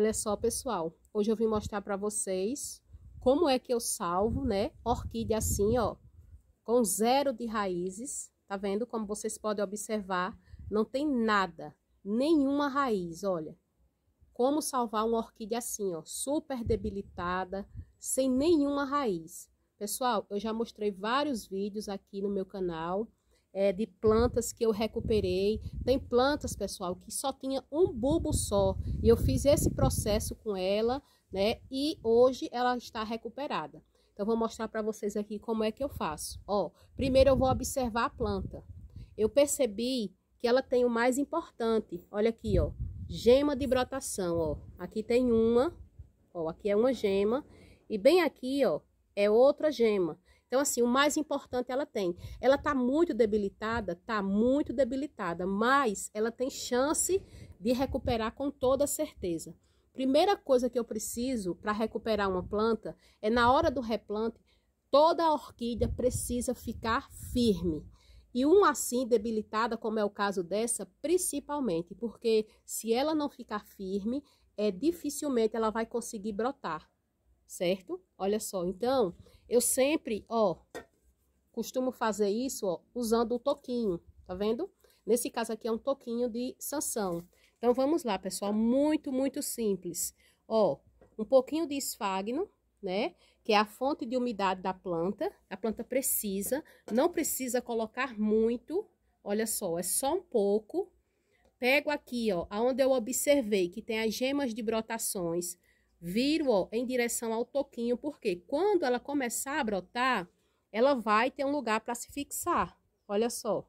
Olha só, pessoal, hoje eu vim mostrar para vocês como é que eu salvo, né, orquídea assim, ó, com zero de raízes, tá vendo? Como vocês podem observar, não tem nada, nenhuma raiz, olha. Como salvar uma orquídea assim, ó, super debilitada, sem nenhuma raiz. Pessoal, eu já mostrei vários vídeos aqui no meu canal, é, de plantas que eu recuperei. Tem plantas, pessoal, que só tinha um bulbo só. E eu fiz esse processo com ela, né? E hoje ela está recuperada. Então, vou mostrar para vocês aqui como é que eu faço. Ó, primeiro eu vou observar a planta. Eu percebi que ela tem o mais importante. Olha aqui, ó. Gema de brotação, ó. Aqui tem uma, ó. Aqui é uma gema. E bem aqui, ó, é outra gema. Então, assim, o mais importante ela tem. Ela está muito debilitada, está muito debilitada, mas ela tem chance de recuperar com toda certeza. Primeira coisa que eu preciso para recuperar uma planta é na hora do replante, toda a orquídea precisa ficar firme. E uma assim debilitada, como é o caso dessa, principalmente porque se ela não ficar firme, é dificilmente ela vai conseguir brotar certo? Olha só, então, eu sempre, ó, costumo fazer isso, ó, usando o toquinho, tá vendo? Nesse caso aqui é um toquinho de sanção. Então, vamos lá, pessoal, muito, muito simples. Ó, um pouquinho de esfagno, né? Que é a fonte de umidade da planta. A planta precisa, não precisa colocar muito. Olha só, é só um pouco. Pego aqui, ó, aonde eu observei que tem as gemas de brotações vir em direção ao toquinho, porque quando ela começar a brotar, ela vai ter um lugar para se fixar. Olha só,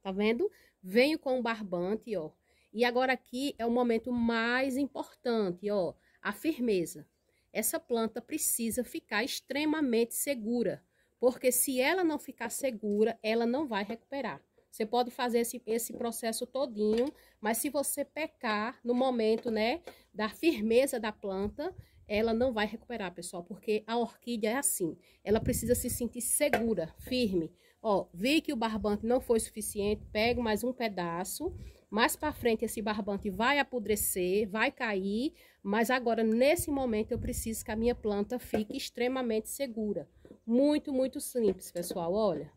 tá vendo? Venho com o barbante, ó. E agora aqui é o momento mais importante, ó, a firmeza. Essa planta precisa ficar extremamente segura, porque se ela não ficar segura, ela não vai recuperar. Você pode fazer esse, esse processo todinho, mas se você pecar no momento, né, da firmeza da planta, ela não vai recuperar, pessoal, porque a orquídea é assim. Ela precisa se sentir segura, firme. Ó, vi que o barbante não foi suficiente, pego mais um pedaço. Mais para frente esse barbante vai apodrecer, vai cair, mas agora nesse momento eu preciso que a minha planta fique extremamente segura. Muito, muito simples, pessoal, olha.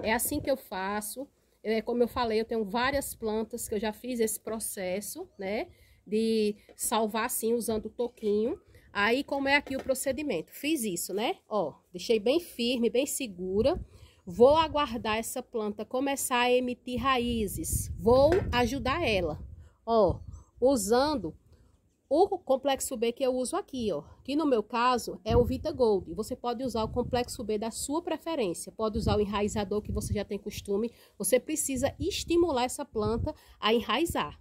É assim que eu faço. É, como eu falei, eu tenho várias plantas que eu já fiz esse processo, né? De salvar assim, usando o toquinho. Aí, como é aqui o procedimento? Fiz isso, né? Ó, deixei bem firme, bem segura. Vou aguardar essa planta começar a emitir raízes. Vou ajudar ela. Ó, usando o complexo B que eu uso aqui, ó, que no meu caso é o Vita Gold. Você pode usar o complexo B da sua preferência, pode usar o enraizador que você já tem costume. Você precisa estimular essa planta a enraizar,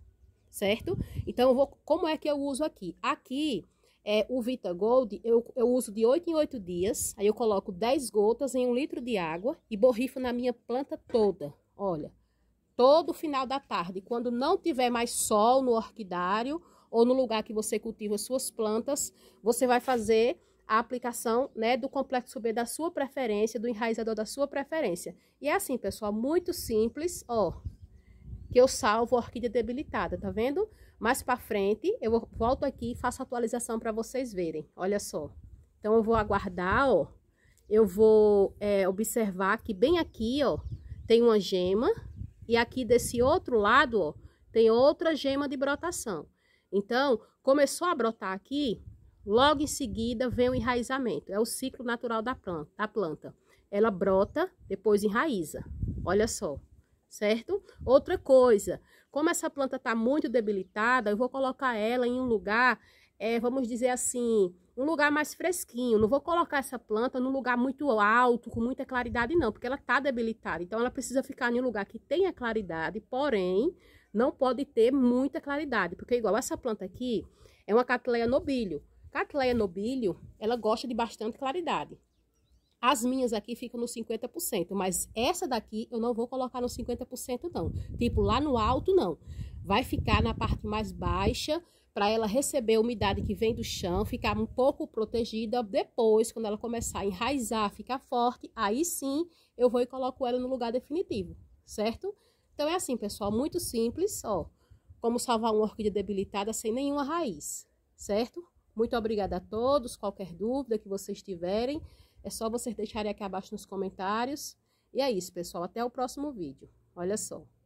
certo? Então, vou, como é que eu uso aqui? Aqui, é, o Vita Gold, eu, eu uso de 8 em 8 dias. Aí eu coloco 10 gotas em um litro de água e borrifo na minha planta toda. Olha, todo final da tarde. Quando não tiver mais sol no orquidário ou no lugar que você cultiva suas plantas, você vai fazer a aplicação né, do complexo B da sua preferência, do enraizador da sua preferência. E é assim, pessoal, muito simples, ó, que eu salvo a orquídea debilitada, tá vendo? Mais para frente, eu volto aqui e faço a atualização para vocês verem, olha só. Então, eu vou aguardar, ó, eu vou é, observar que bem aqui, ó, tem uma gema, e aqui desse outro lado, ó, tem outra gema de brotação. Então, começou a brotar aqui, logo em seguida vem o enraizamento. É o ciclo natural da planta. Da planta. Ela brota, depois enraiza. Olha só, certo? Outra coisa, como essa planta está muito debilitada, eu vou colocar ela em um lugar, é, vamos dizer assim, um lugar mais fresquinho. Não vou colocar essa planta num lugar muito alto, com muita claridade, não, porque ela está debilitada. Então, ela precisa ficar em um lugar que tenha claridade, porém, não pode ter muita claridade, porque igual essa planta aqui é uma catleia nobilho. Catleia nobilho, ela gosta de bastante claridade. As minhas aqui ficam no 50%, mas essa daqui eu não vou colocar no 50% não. Tipo, lá no alto não. Vai ficar na parte mais baixa, para ela receber a umidade que vem do chão, ficar um pouco protegida. Depois, quando ela começar a enraizar, ficar forte, aí sim eu vou e coloco ela no lugar definitivo, certo? Então é assim, pessoal, muito simples, ó. Como salvar uma orquídea debilitada sem nenhuma raiz, certo? Muito obrigada a todos. Qualquer dúvida que vocês tiverem, é só vocês deixarem aqui abaixo nos comentários. E é isso, pessoal. Até o próximo vídeo. Olha só.